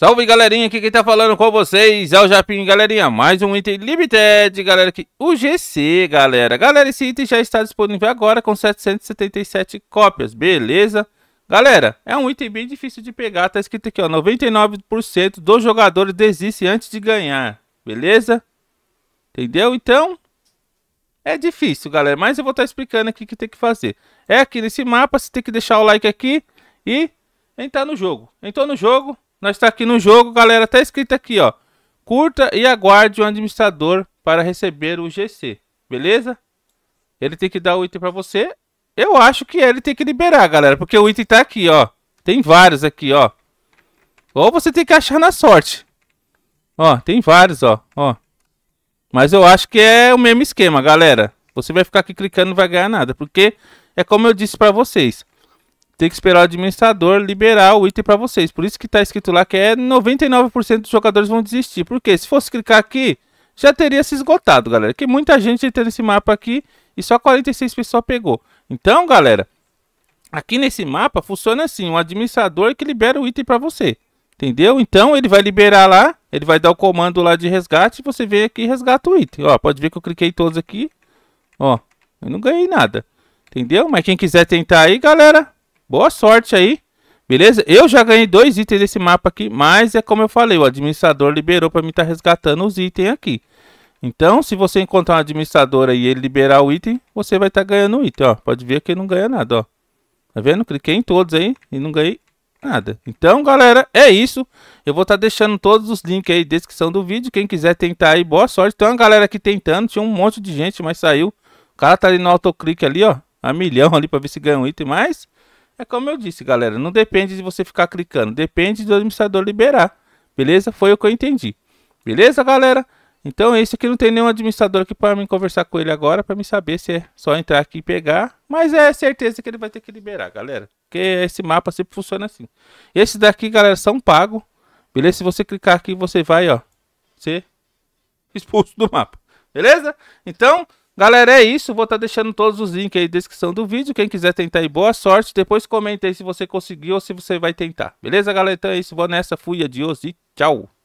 Salve galerinha, aqui quem tá falando com vocês é o Japim, galerinha, mais um item limited, galera, aqui. o GC, galera. Galera, esse item já está disponível agora com 777 cópias, beleza? Galera, é um item bem difícil de pegar, tá escrito aqui, ó, 99% dos jogadores desistem antes de ganhar, beleza? Entendeu? Então, é difícil, galera, mas eu vou estar tá explicando aqui o que tem que fazer. É aqui nesse mapa, você tem que deixar o like aqui e entrar no jogo. Entrou no jogo, nós está aqui no jogo, galera, tá escrito aqui, ó. Curta e aguarde o administrador para receber o GC, beleza? Ele tem que dar o item para você. Eu acho que ele tem que liberar, galera, porque o item tá aqui, ó. Tem vários aqui, ó. Ou você tem que achar na sorte. Ó, tem vários, ó, ó. Mas eu acho que é o mesmo esquema, galera. Você vai ficar aqui clicando e não vai ganhar nada, porque é como eu disse para vocês tem que esperar o administrador liberar o item para vocês. Por isso que está escrito lá que é 99% dos jogadores vão desistir. Porque se fosse clicar aqui, já teria se esgotado, galera. Que muita gente entrou nesse mapa aqui e só 46 pessoas pegou. Então, galera, aqui nesse mapa funciona assim, um administrador que libera o item para você. Entendeu? Então ele vai liberar lá, ele vai dar o comando lá de resgate e você vem aqui e resgata o item. Ó, pode ver que eu cliquei todos aqui. Ó, eu não ganhei nada. Entendeu? Mas quem quiser tentar aí, galera, Boa sorte aí. Beleza? Eu já ganhei dois itens desse mapa aqui, mas é como eu falei, o administrador liberou para mim estar tá resgatando os itens aqui. Então, se você encontrar um administrador e ele liberar o item, você vai estar tá ganhando o item, ó. Pode ver que não ganha nada, ó. Tá vendo? Cliquei em todos aí e não ganhei nada. Então, galera, é isso. Eu vou estar tá deixando todos os links aí na descrição do vídeo. Quem quiser tentar aí, boa sorte. Tem uma galera aqui tentando, tinha um monte de gente, mas saiu. O cara tá ali no autoclique ali, ó. A milhão ali para ver se ganha um item, mas... É como eu disse, galera, não depende de você ficar clicando, depende do administrador liberar. Beleza? Foi o que eu entendi. Beleza, galera? Então, esse aqui não tem nenhum administrador aqui para mim conversar com ele agora, para me saber se é só entrar aqui e pegar. Mas é certeza que ele vai ter que liberar, galera. Porque esse mapa sempre funciona assim. Esses daqui, galera, são pagos. Beleza? Se você clicar aqui, você vai, ó, ser expulso do mapa. Beleza? Então, Galera, é isso. Vou estar tá deixando todos os links aí na descrição do vídeo. Quem quiser tentar aí, boa sorte. Depois comenta aí se você conseguiu ou se você vai tentar. Beleza, galera? Então é isso. Vou nessa. Fui, adiós e tchau.